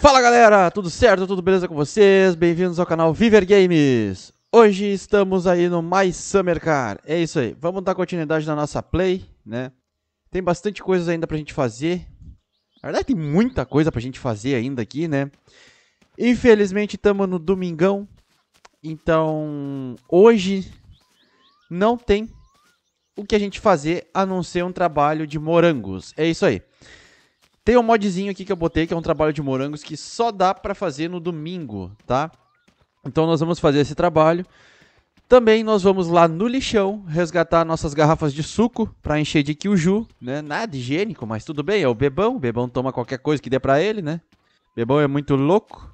Fala galera, tudo certo? Tudo beleza com vocês? Bem-vindos ao canal Viver Games! Hoje estamos aí no mais Summer Car, é isso aí, vamos dar continuidade na nossa play, né? Tem bastante coisa ainda pra gente fazer, na verdade tem muita coisa pra gente fazer ainda aqui, né? Infelizmente estamos no domingão, então hoje não tem o que a gente fazer a não ser um trabalho de morangos, é isso aí. Tem um modzinho aqui que eu botei, que é um trabalho de morangos que só dá para fazer no domingo, tá? Então nós vamos fazer esse trabalho. Também nós vamos lá no lixão resgatar nossas garrafas de suco para encher de Kyuju, né? Nada higiênico, mas tudo bem, é o bebão. O bebão toma qualquer coisa que dê para ele, né? bebão é muito louco.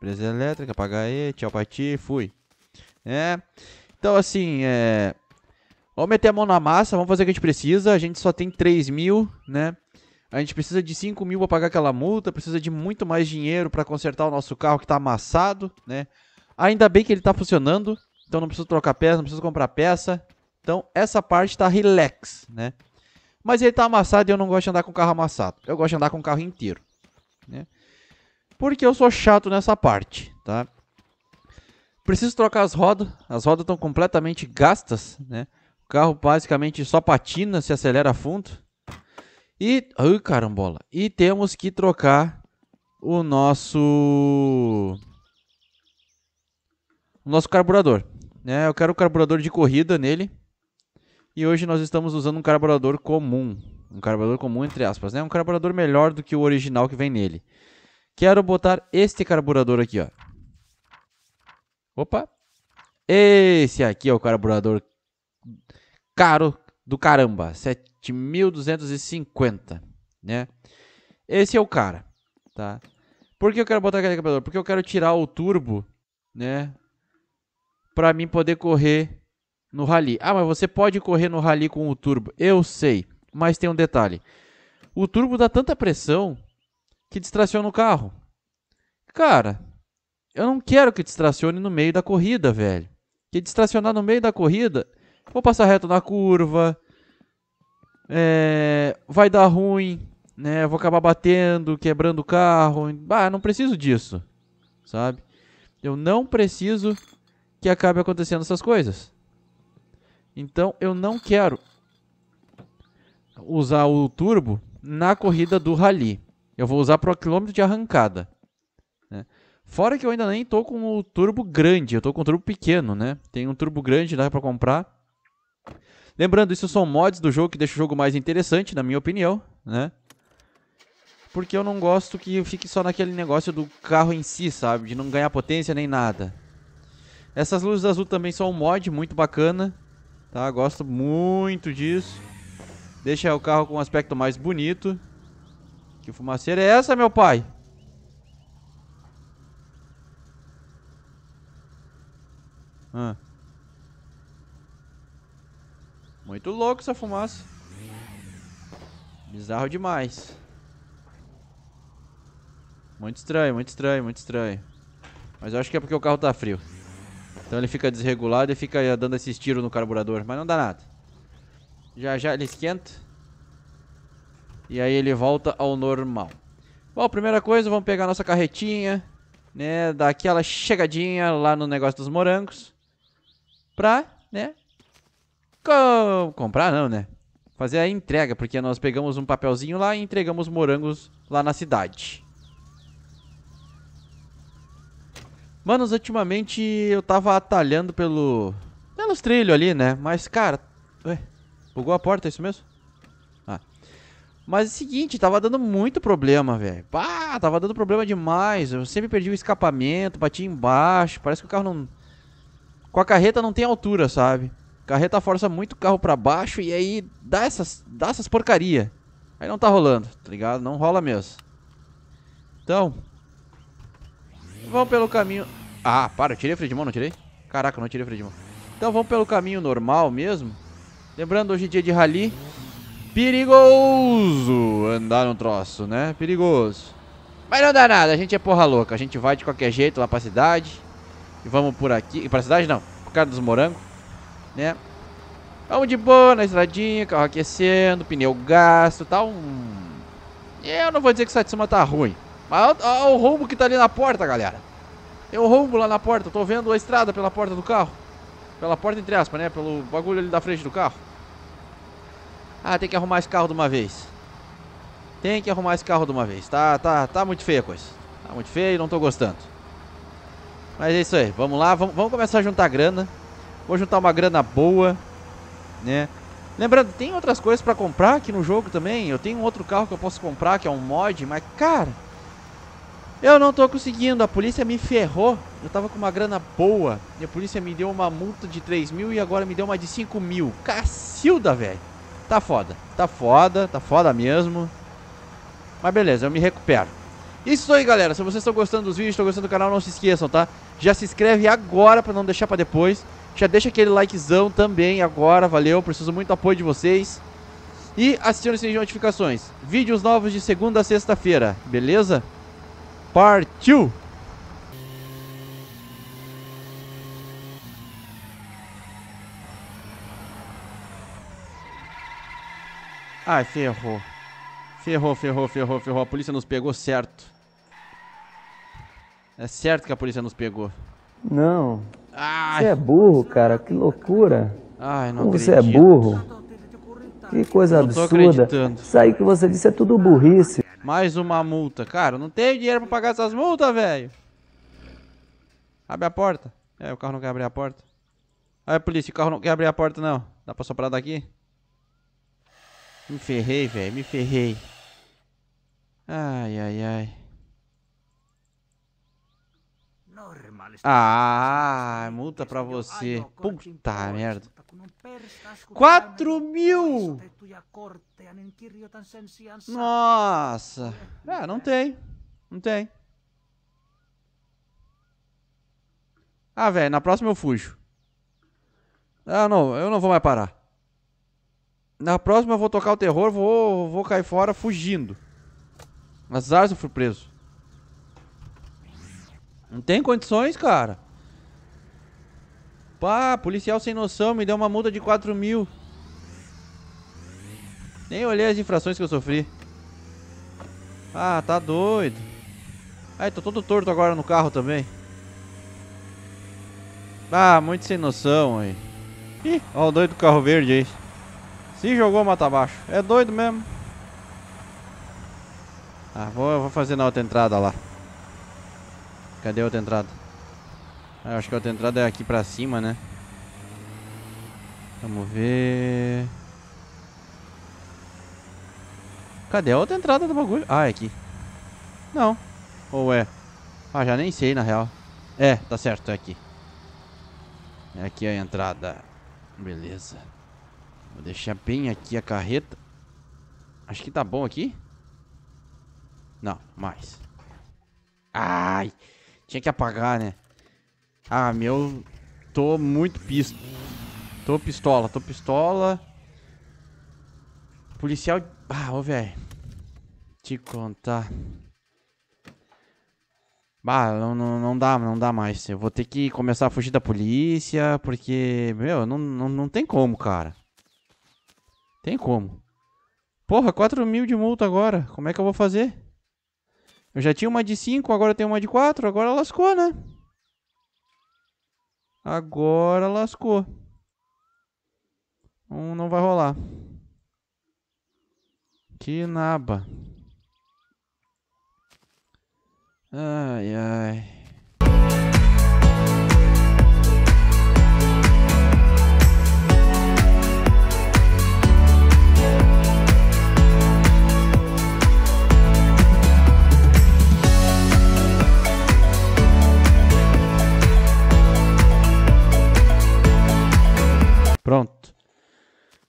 Presa elétrica, apagar aí, tchau pra ti, fui. É. Então assim, é... Vamos meter a mão na massa, vamos fazer o que a gente precisa. A gente só tem 3 mil, né? A gente precisa de 5 mil para pagar aquela multa, precisa de muito mais dinheiro para consertar o nosso carro que está amassado, né? Ainda bem que ele está funcionando, então não preciso trocar peça, não preciso comprar peça. Então essa parte está relax, né? Mas ele está amassado e eu não gosto de andar com o carro amassado. Eu gosto de andar com o carro inteiro, né? Porque eu sou chato nessa parte, tá? Preciso trocar as rodas. As rodas estão completamente gastas, né? O carro basicamente só patina, se acelera fundo, e. Ai, carambola. E temos que trocar o nosso. O nosso carburador. Né? Eu quero o carburador de corrida nele. E hoje nós estamos usando um carburador comum. Um carburador comum, entre aspas, né? Um carburador melhor do que o original que vem nele. Quero botar este carburador aqui, ó. Opa! Esse aqui é o carburador caro do caramba, 7.250, né? Esse é o cara, tá? Por que eu quero botar aquele carburador? Porque eu quero tirar o turbo, né? Pra mim poder correr no rally. Ah, mas você pode correr no rally com o turbo. Eu sei, mas tem um detalhe. O turbo dá tanta pressão que distraciona o carro. Cara, eu não quero que distracione no meio da corrida, velho. Que distracionar no meio da corrida Vou passar reto na curva. É, vai dar ruim, né? Vou acabar batendo, quebrando o carro. Bah, não preciso disso, sabe? Eu não preciso que acabe acontecendo essas coisas. Então eu não quero usar o turbo na corrida do rally. Eu vou usar para o quilômetro de arrancada. Né? Fora que eu ainda nem tô com o turbo grande, eu tô com o turbo pequeno, né? Tem um turbo grande dá para comprar Lembrando, isso são mods do jogo que deixam o jogo mais interessante, na minha opinião, né? Porque eu não gosto que fique só naquele negócio do carro em si, sabe? De não ganhar potência nem nada. Essas luzes azul também são um mod muito bacana, tá? Gosto muito disso. Deixa o carro com um aspecto mais bonito. Que fumaceira é essa, meu pai? Ah. Muito louco essa fumaça. Bizarro demais. Muito estranho, muito estranho, muito estranho. Mas eu acho que é porque o carro tá frio. Então ele fica desregulado e fica eh, dando esses tiros no carburador. Mas não dá nada. Já já ele esquenta. E aí ele volta ao normal. Bom, primeira coisa, vamos pegar nossa carretinha. Né, dar aquela chegadinha lá no negócio dos morangos. Pra, né, com... Comprar não, né? Fazer a entrega, porque nós pegamos um papelzinho lá e entregamos morangos lá na cidade. Manos, ultimamente eu tava atalhando pelo... Pelos trilhos ali, né? Mas, cara... Ué, bugou a porta, é isso mesmo? Ah. Mas é o seguinte, tava dando muito problema, velho. Pá, tava dando problema demais. Eu sempre perdi o escapamento, bati embaixo. Parece que o carro não... Com a carreta não tem altura, sabe? Carreta força muito o carro para baixo e aí dá essas, dá essas porcaria. Aí não tá rolando, tá ligado? Não rola mesmo. Então, vamos pelo caminho... Ah, para, eu tirei o freio de mão, não tirei? Caraca, não tirei o freio de mão. Então vamos pelo caminho normal mesmo. Lembrando, hoje é dia de rally, perigoso andar no troço, né? Perigoso. Mas não dá nada, a gente é porra louca. A gente vai de qualquer jeito lá pra cidade. E vamos por aqui. Pra cidade não, por causa dos morangos né? Vamos tá de boa na estradinha, carro aquecendo, pneu gasto, tá um... Eu não vou dizer que o Satsuma tá ruim, mas olha o rombo que tá ali na porta, galera. Tem um rombo lá na porta, tô vendo a estrada pela porta do carro. Pela porta entre aspas, né? Pelo bagulho ali da frente do carro. Ah, tem que arrumar esse carro de uma vez. Tem que arrumar esse carro de uma vez. Tá, tá, tá muito feia a coisa. Tá muito feio, não tô gostando. Mas é isso aí, vamos lá, vamos, vamos começar a juntar grana. Vou juntar uma grana boa, né? Lembrando, tem outras coisas para comprar aqui no jogo também. Eu tenho um outro carro que eu posso comprar, que é um mod, mas cara, eu não tô conseguindo. A polícia me ferrou. Eu tava com uma grana boa. E a polícia me deu uma multa de 3 mil e agora me deu uma de 5 mil. Cacilda, velho. Tá foda. Tá foda. Tá foda mesmo. Mas beleza, eu me recupero. Isso aí, galera. Se vocês estão gostando dos vídeos, estão gostando do canal, não se esqueçam, tá? Já se inscreve agora pra não deixar pra depois. Já deixa aquele likezão também agora, valeu. Preciso muito apoio de vocês. E assistindo as notificações. Vídeos novos de segunda a sexta-feira, beleza? Partiu! Ai, ferrou. Ferrou, ferrou, ferrou, ferrou. A polícia nos pegou certo. É certo que a polícia nos pegou. Não, Ai. Você é burro, cara, que loucura. Ai, não Como você é burro? Que coisa absurda. Isso aí que você disse é tudo burrice. Mais uma multa. Cara, não tenho dinheiro pra pagar essas multas, velho. Abre a porta. É, o carro não quer abrir a porta. Aí, polícia, o carro não quer abrir a porta, não. Dá pra soprar daqui? Me ferrei, velho, me ferrei. Ai, ai, ai. Ah, assim, multa pra você. Puta merda. 4 tá mil! Nossa! Ah, não tem. Não tem. Ah, velho, na próxima eu fujo. Ah, não, eu não vou mais parar. Na próxima eu vou tocar o terror, vou, vou cair fora fugindo. Azar se eu for preso. Não tem condições, cara. Pá, policial sem noção, me deu uma multa de 4 mil. Nem olhei as infrações que eu sofri. Ah, tá doido. Ai, tô todo torto agora no carro também. Ah, muito sem noção aí. Ih, ó o doido do carro verde aí. Se jogou mata abaixo. É doido mesmo. Ah, vou, vou fazer na outra entrada lá. Cadê a outra entrada? Ah, acho que a outra entrada é aqui pra cima, né? Vamos ver... Cadê a outra entrada do bagulho? Ah, é aqui. Não. Ou é? Ah, já nem sei, na real. É, tá certo, é aqui. É aqui a entrada. Beleza. Vou deixar bem aqui a carreta. Acho que tá bom aqui. Não, mais. Ai! Tinha que apagar, né? Ah, meu... Tô muito pisto. Tô pistola, tô pistola. Policial... Ah, ô, velho. Te contar... Bah, não, não, não dá, não dá mais. Eu vou ter que começar a fugir da polícia, porque, meu, não, não, não tem como, cara. Tem como. Porra, 4 mil de multa agora. Como é que eu vou fazer? Eu já tinha uma de 5, agora eu tenho uma de 4. Agora lascou, né? Agora lascou. Um não vai rolar. Que naba. Ai, ai. Pronto.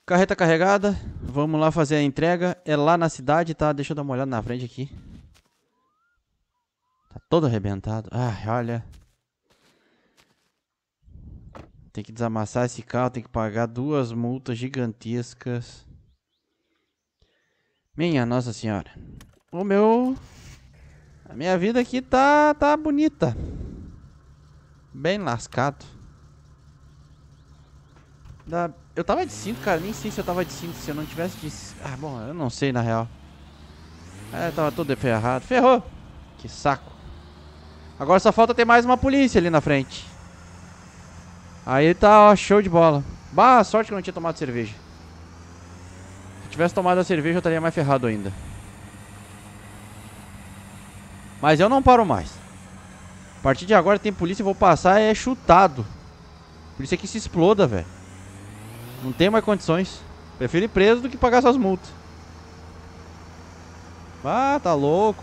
Carreta carregada. Vamos lá fazer a entrega. É lá na cidade, tá? Deixa eu dar uma olhada na frente aqui. Tá todo arrebentado. Ai, olha. Tem que desamassar esse carro, tem que pagar duas multas gigantescas. Minha Nossa Senhora. O meu... A minha vida aqui tá, tá bonita. Bem lascado. Da... Eu tava de cinto, cara. Nem sei se eu tava de cinto. Se eu não tivesse de... Ah, bom, eu não sei, na real. É, tava todo ferrado. Ferrou! Que saco. Agora só falta ter mais uma polícia ali na frente. Aí tá, ó, show de bola. Bah, sorte que eu não tinha tomado cerveja. Se tivesse tomado a cerveja, eu estaria mais ferrado ainda. Mas eu não paro mais. A partir de agora tem polícia, eu vou passar, é chutado. Por isso é que se exploda, velho. Não tem mais condições. Prefiro ir preso do que pagar suas multas. Ah, tá louco.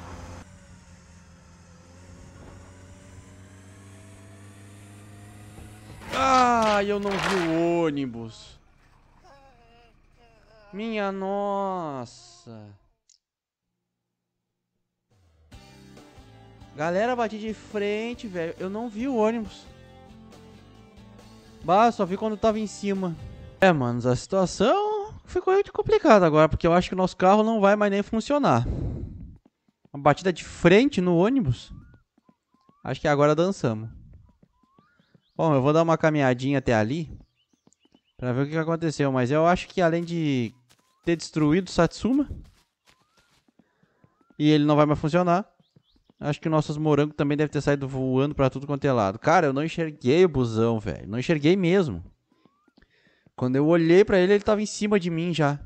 Ah, eu não vi o ônibus. Minha nossa. Galera, bati de frente, velho. Eu não vi o ônibus. Bah, só vi quando tava em cima. É, mano, a situação ficou muito complicada agora, porque eu acho que o nosso carro não vai mais nem funcionar. Uma batida de frente no ônibus. Acho que é agora dançamos. Bom, eu vou dar uma caminhadinha até ali para ver o que aconteceu, mas eu acho que além de ter destruído Satsuma e ele não vai mais funcionar, acho que nossos morangos também devem ter saído voando para tudo quanto é lado. Cara, eu não enxerguei o busão, velho. Não enxerguei mesmo. Quando eu olhei para ele, ele tava em cima de mim já.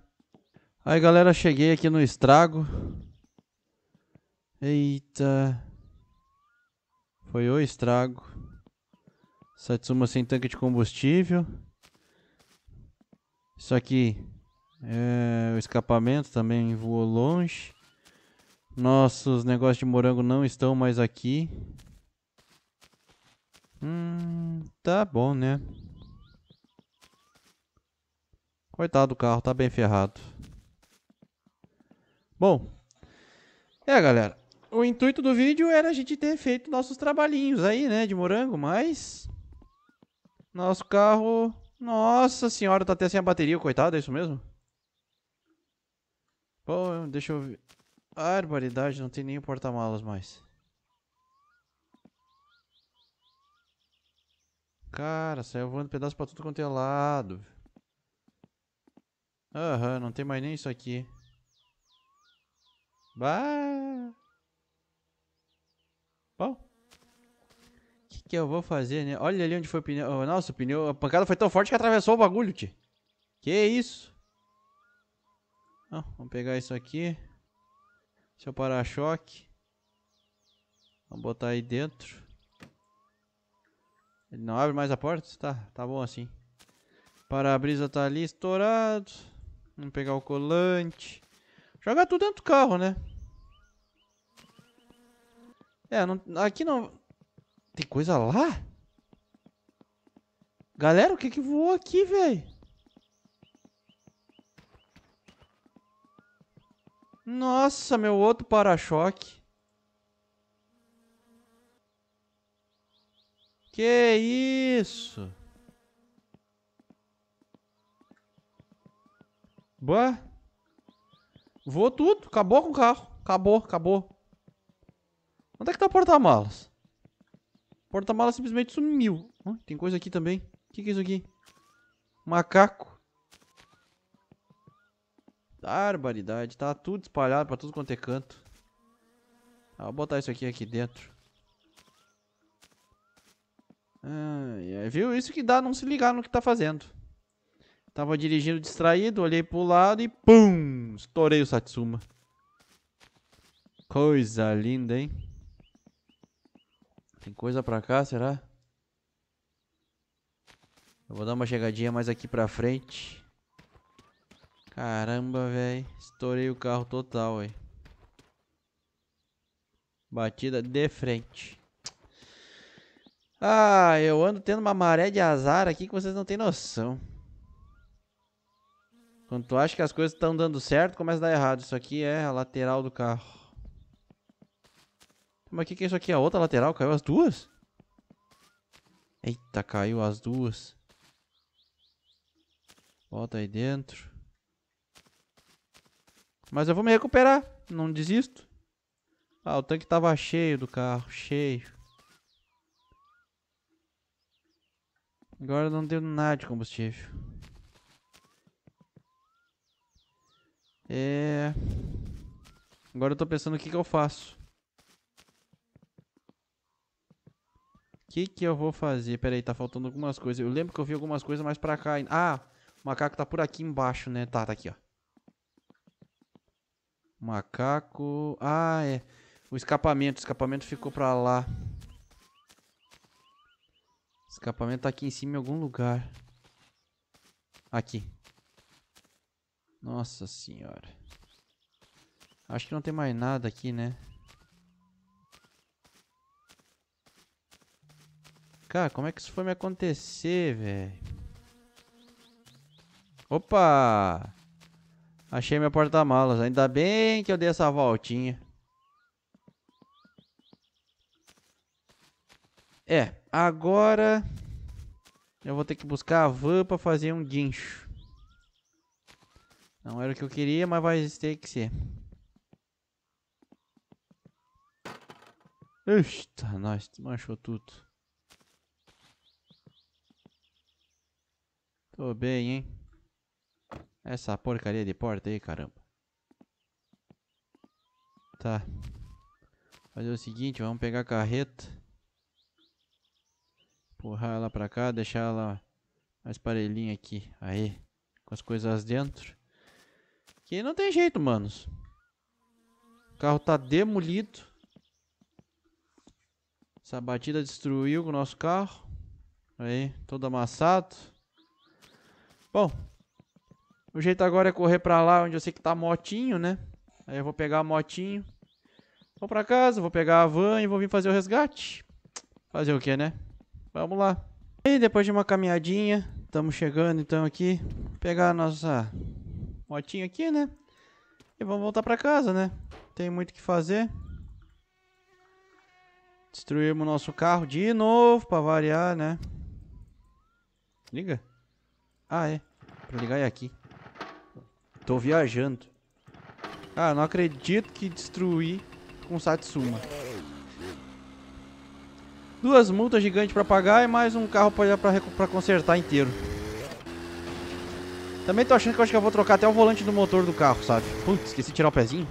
Aí, galera, cheguei aqui no estrago. Eita. Foi o estrago. Satsuma sem tanque de combustível. Isso aqui é, o escapamento também voou longe. Nossos negócios de morango não estão mais aqui. Hum, tá bom, né? Coitado do carro, tá bem ferrado. Bom. É, galera. O intuito do vídeo era a gente ter feito nossos trabalhinhos aí, né? De morango, mas... Nosso carro... Nossa senhora, tá até sem a bateria, coitado, é isso mesmo? Bom, deixa eu ver... Barbaridade, não tem nem porta-malas mais. Cara, saiu voando pedaço pra tudo quanto é lado, Aham, uhum, não tem mais nem isso aqui. Bah! Bom. O que, que eu vou fazer, né? Olha ali onde foi o pneu. Oh, nossa, o pneu. A pancada foi tão forte que atravessou o bagulho, tio. Que isso? Ah, vamos pegar isso aqui. Seu para-choque. Vamos botar aí dentro. Ele não abre mais a porta? Tá, tá bom assim. Para-brisa tá ali estourado. Vamos pegar o colante. Jogar tudo dentro do carro, né? É, não, aqui não... Tem coisa lá? Galera, o que que voou aqui, velho? Nossa, meu outro para-choque. Que isso? Boa. Voou tudo. Acabou com o carro. Acabou, acabou. Onde é que tá o porta-malas? O porta-malas simplesmente sumiu. Oh, tem coisa aqui também. O que, que é isso aqui? Macaco. Barbaridade. Tá tudo espalhado pra tudo quanto é canto. Ah, vou botar isso aqui aqui dentro. Ah, viu? Isso que dá não se ligar no que tá fazendo. Tava dirigindo distraído, olhei pro lado e pum! Estourei o Satsuma. Coisa linda, hein? Tem coisa pra cá, será? Eu vou dar uma chegadinha mais aqui pra frente. Caramba, velho. Estourei o carro total, aí. Batida de frente. Ah, eu ando tendo uma maré de azar aqui que vocês não têm noção. Quando tu acha que as coisas estão dando certo, começa a dar errado. Isso aqui é a lateral do carro. Mas o que, que é isso aqui? A outra lateral? Caiu as duas? Eita, caiu as duas. Bota aí dentro. Mas eu vou me recuperar. Não desisto. Ah, o tanque tava cheio do carro. Cheio. Agora não deu nada de combustível. É... Agora eu tô pensando o que que eu faço. O que que eu vou fazer? Pera aí, tá faltando algumas coisas. Eu lembro que eu vi algumas coisas mais pra cá. Ah, o macaco tá por aqui embaixo, né? Tá, tá aqui, ó. Macaco... Ah, é. O escapamento. O escapamento ficou pra lá. O escapamento tá aqui em cima em algum lugar. Aqui. Nossa senhora. Acho que não tem mais nada aqui, né? Cara, como é que isso foi me acontecer, velho? Opa! Achei meu porta-malas. Ainda bem que eu dei essa voltinha. É, agora... Eu vou ter que buscar a van pra fazer um guincho. Não era o que eu queria, mas vai ter que ser. Eita, nós manchou tudo. Tô bem, hein? Essa porcaria de porta aí, caramba. Tá. Fazer o seguinte, vamos pegar a carreta. Empurrar ela pra cá, deixar ela mais parelhinha aqui. Aí, com as coisas dentro. Que não tem jeito, manos. O carro tá demolido. Essa batida destruiu o nosso carro. Aí, todo amassado. Bom, o jeito agora é correr pra lá onde eu sei que tá motinho, né? Aí eu vou pegar a motinho. Vou pra casa, vou pegar a van e vou vir fazer o resgate. Fazer o que, né? Vamos lá. E depois de uma caminhadinha, estamos chegando então aqui. Pegar a nossa motinho aqui, né? E vamos voltar pra casa, né? Tem muito o que fazer. Destruímos nosso carro de novo, pra variar, né? Liga. Ah, é. Pra ligar é aqui. Tô viajando. ah, não acredito que destruí com Satsuma. Duas multas gigantes pra pagar e mais um carro pra, pra, pra consertar inteiro. Também tô achando que eu acho que eu vou trocar até o volante do motor do carro, sabe? Putz, esqueci de tirar o pezinho.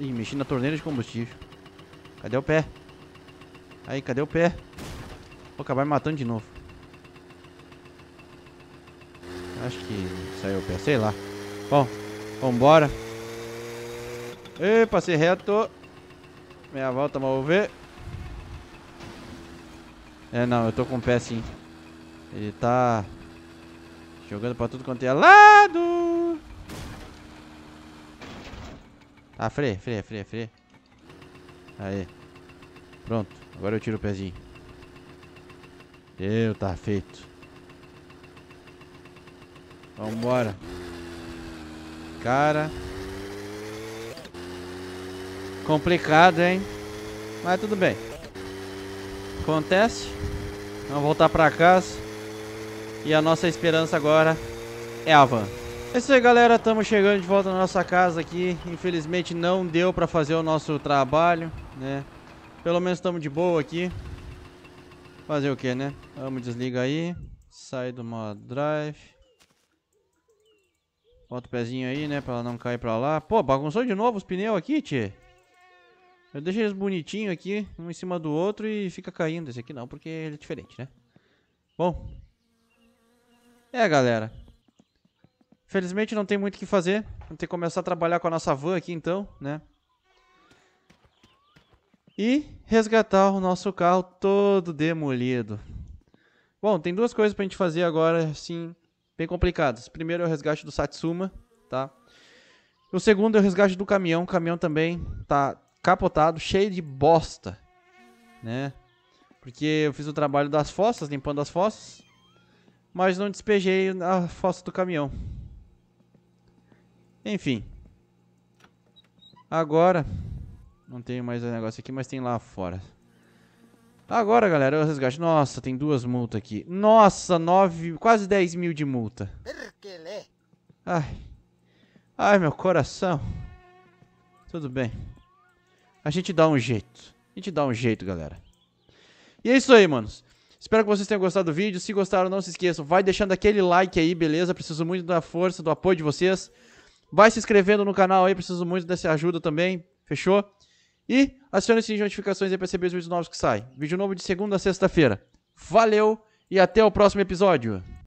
Ih, mexi na torneira de combustível. Cadê o pé? Aí, cadê o pé? Vou acabar me matando de novo. Acho que saiu o pé, sei lá. Bom, vambora. E passei reto. Meia volta, vamos ver. É, não, eu tô com o pé sim. Ele tá Jogando pra tudo quanto é lado. Ah, freia, freia, freia, freia. Aí. Pronto. Agora eu tiro o pezinho. Eu, tá feito. Vambora. Cara. Complicado, hein? Mas tudo bem. Acontece. Vamos voltar pra casa. E a nossa esperança agora é a van. É isso aí, galera. Estamos chegando de volta na nossa casa aqui. Infelizmente não deu para fazer o nosso trabalho, né? Pelo menos estamos de boa aqui. Fazer o que, né? Vamos, desliga aí. Sai do modo drive. Bota o pezinho aí, né? Pra ela não cair pra lá. Pô, bagunçou de novo os pneus aqui, tchê. Eu deixo eles bonitinhos aqui, um em cima do outro e fica caindo. Esse aqui não, porque ele é diferente, né? Bom, é, galera. Felizmente não tem muito o que fazer. Vamos ter que começar a trabalhar com a nossa van aqui então, né? E resgatar o nosso carro todo demolido. Bom, tem duas coisas pra gente fazer agora, assim, bem complicadas. Primeiro é o resgate do Satsuma, tá? O segundo é o resgate do caminhão. O caminhão também tá capotado, cheio de bosta, né? Porque eu fiz o trabalho das fossas, limpando as fossas mas não despejei a fossa do caminhão. Enfim. Agora, não tenho mais o negócio aqui, mas tem lá fora. Agora, galera, é o resgate. Nossa, tem duas multas aqui. Nossa, nove, quase 10 mil de multa. Ai. Ai, meu coração. Tudo bem. A gente dá um jeito. A gente dá um jeito, galera. E é isso aí, manos. Espero que vocês tenham gostado do vídeo. Se gostaram, não se esqueçam. Vai deixando aquele like aí, beleza? Preciso muito da força, do apoio de vocês. Vai se inscrevendo no canal aí, preciso muito dessa ajuda também. Fechou? E acione o sininho de notificações aí pra receber os vídeos novos que saem. Vídeo novo de segunda a sexta-feira. Valeu e até o próximo episódio.